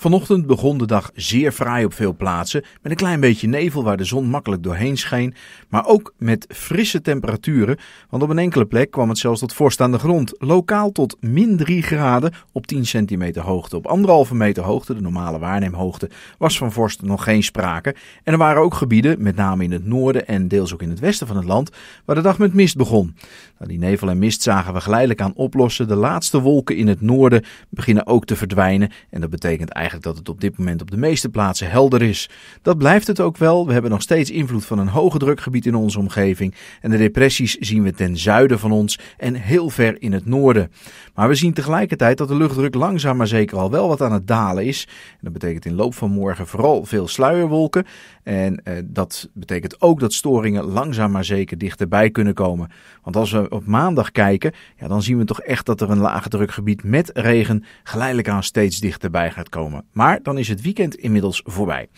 Vanochtend begon de dag zeer fraai op veel plaatsen, met een klein beetje nevel waar de zon makkelijk doorheen scheen, maar ook met frisse temperaturen, want op een enkele plek kwam het zelfs tot vorst aan de grond, lokaal tot min 3 graden op 10 centimeter hoogte. Op anderhalve meter hoogte, de normale waarnemhoogte, was van vorst nog geen sprake. En er waren ook gebieden, met name in het noorden en deels ook in het westen van het land, waar de dag met mist begon. Nou, die nevel en mist zagen we geleidelijk aan oplossen. De laatste wolken in het noorden beginnen ook te verdwijnen en dat betekent eigenlijk dat het op dit moment op de meeste plaatsen helder is. Dat blijft het ook wel. We hebben nog steeds invloed van een hoge drukgebied in onze omgeving. En de depressies zien we ten zuiden van ons en heel ver in het noorden. Maar we zien tegelijkertijd dat de luchtdruk langzaam maar zeker al wel wat aan het dalen is. dat betekent in loop van morgen vooral veel sluierwolken. En eh, dat betekent ook dat storingen langzaam maar zeker dichterbij kunnen komen. Want als we op maandag kijken, ja, dan zien we toch echt dat er een lage drukgebied met regen geleidelijk aan steeds dichterbij gaat komen. Maar dan is het weekend inmiddels voorbij.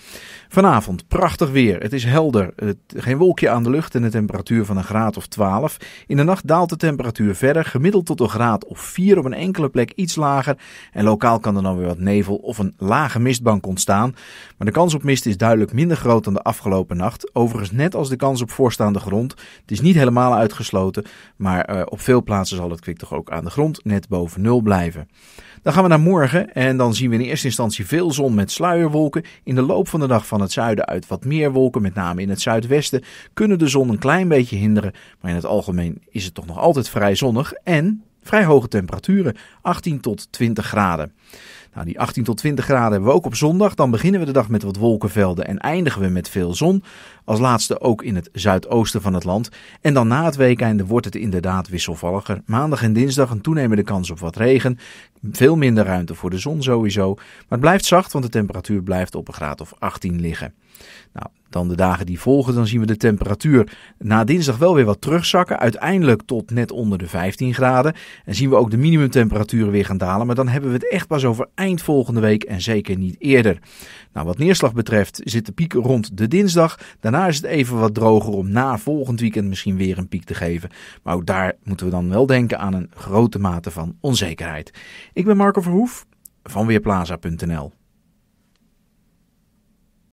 Vanavond prachtig weer. Het is helder. geen wolkje aan de lucht en een temperatuur van een graad of 12. In de nacht daalt de temperatuur verder, gemiddeld tot een graad of 4 op een enkele plek iets lager. En lokaal kan er dan weer wat nevel of een lage mistbank ontstaan. Maar de kans op mist is duidelijk minder groot dan de afgelopen nacht. Overigens net als de kans op voorstaande grond. Het is niet helemaal uitgesloten, maar eh, op veel plaatsen zal het kwik toch ook aan de grond net boven nul blijven. Dan gaan we naar morgen en dan zien we in eerste instantie veel zon met sluierwolken. In de loop van de dag van het zuiden uit wat meer wolken, met name in het zuidwesten, kunnen de zon een klein beetje hinderen. Maar in het algemeen is het toch nog altijd vrij zonnig en vrij hoge temperaturen, 18 tot 20 graden. Nou, die 18 tot 20 graden hebben we ook op zondag. Dan beginnen we de dag met wat wolkenvelden en eindigen we met veel zon. Als laatste ook in het zuidoosten van het land. En dan na het weekende wordt het inderdaad wisselvalliger. Maandag en dinsdag een toenemende kans op wat regen. Veel minder ruimte voor de zon sowieso. Maar het blijft zacht, want de temperatuur blijft op een graad of 18 liggen. Nou, dan de dagen die volgen, dan zien we de temperatuur na dinsdag wel weer wat terugzakken. Uiteindelijk tot net onder de 15 graden. En zien we ook de minimumtemperaturen weer gaan dalen. Maar dan hebben we het echt pas over eind volgende week en zeker niet eerder. Nou, wat neerslag betreft zit de piek rond de dinsdag. Daarna is het even wat droger om na volgend weekend misschien weer een piek te geven. Maar ook daar moeten we dan wel denken aan een grote mate van onzekerheid. Ik ben Marco Verhoef van Weerplaza.nl.